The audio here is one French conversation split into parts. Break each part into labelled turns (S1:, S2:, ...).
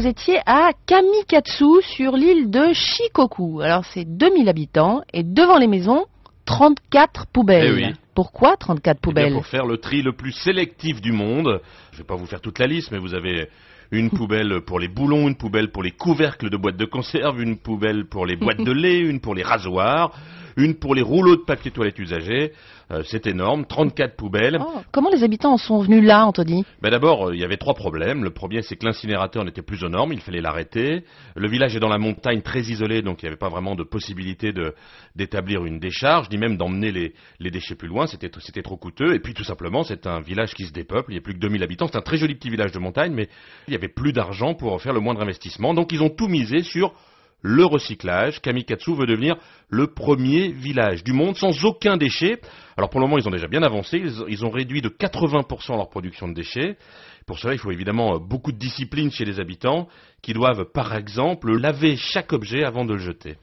S1: vous étiez à Kamikatsu sur l'île de Shikoku. Alors c'est 2000 habitants et devant les maisons, 34 poubelles. Eh Pourquoi 34 eh poubelles Pour faire le tri le plus sélectif du monde. Je ne vais pas vous faire toute la liste, mais vous avez une poubelle pour les boulons, une poubelle pour les couvercles de boîtes de conserve, une poubelle pour les boîtes de lait, une pour les rasoirs, une pour les rouleaux de papier toilette usagés. Euh, c'est énorme, 34 poubelles. Oh, comment les habitants en sont venus là, Anthony ben D'abord, euh, il y avait trois problèmes. Le premier, c'est que l'incinérateur n'était plus aux normes, il fallait l'arrêter. Le village est dans la montagne, très isolé, donc il n'y avait pas vraiment de possibilité d'établir une décharge, ni même d'emmener les, les, déchets plus loin, c'était trop coûteux. Et puis tout simplement, c'est un village qui se dépeuple, il n'y a plus que 2000 habitants, c'est un très joli petit village de montagne, mais il n'y avait plus d'argent pour faire le moindre investissement. Donc ils ont tout misé sur le recyclage. Kamikatsu veut devenir le premier village du monde sans aucun déchet. Alors pour le moment, ils ont déjà bien avancé. Ils, ont réduit de 80% leur production de déchets. Pour cela, il faut évidemment euh, beaucoup de discipline chez les habitants qui doivent, par exemple, laver chaque objet avant de le jeter.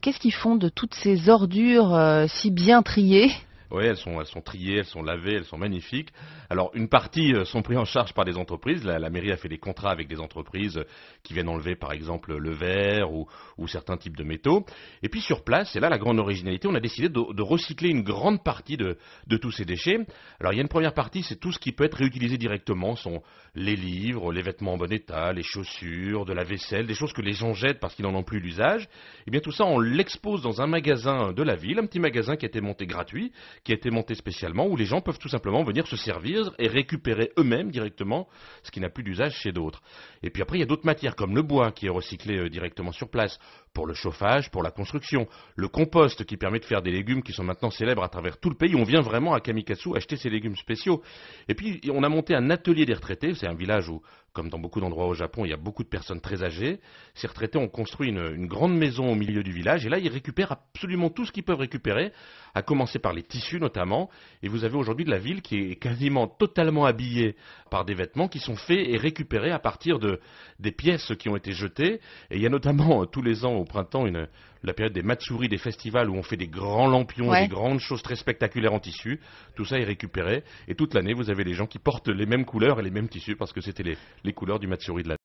S1: Qu'est-ce qu'ils font de toutes ces ordures euh, si bien triées oui, elles sont, triées, elles sont lavées, elles sont magnifiques. Alors, une partie euh, sont prises en charge par des entreprises. La, mairie a fait des contrats avec des entreprises euh, qui viennent enlever, par exemple, le verre ou, certains types de métaux. Et puis, sur place, et là la grande originalité, on a décidé de, recycler une grande partie de, tous ces déchets. Alors, il y a une première partie, c'est tout ce qui peut être réutilisé directement. sont les livres, les vêtements en bon état, les chaussures, de la vaisselle, des choses que les gens jettent parce qu'ils n'en ont plus l'usage. Et eh bien, tout ça, on l'expose dans un magasin de la ville, un petit magasin qui a été monté gratuit qui a été monté spécialement, où les gens peuvent tout simplement venir se servir et récupérer eux-mêmes directement ce qui n'a plus d'usage chez d'autres. Et puis après, il y a d'autres matières, comme le bois, qui est recyclé euh, directement sur place, pour le chauffage, pour la construction, le compost, qui permet de faire des légumes qui sont maintenant célèbres à travers tout le pays. On vient vraiment à Kamikatsu acheter ces légumes spéciaux. Et puis, on a monté un atelier des retraités, c'est un village où comme dans beaucoup d'endroits au Japon, il y a beaucoup de personnes très âgées. Ces retraités ont construit une, grande maison au milieu du village et là, ils récupèrent absolument tout ce qu'ils peuvent récupérer, à commencer par les tissus notamment. Et vous avez aujourd'hui de la ville qui est quasiment totalement habillée par des vêtements qui sont faits et récupérés à partir de, des pièces qui ont été jetées. Et il y a notamment euh, tous les ans au printemps une, la période des Matsuri, des festivals où on fait des grands lampions, et des grandes choses très spectaculaires en tissu. Tout ça est récupéré. Et toute l'année, vous avez les gens qui portent les mêmes couleurs et les mêmes tissus parce que c'était les, les couleurs du Matsuri de la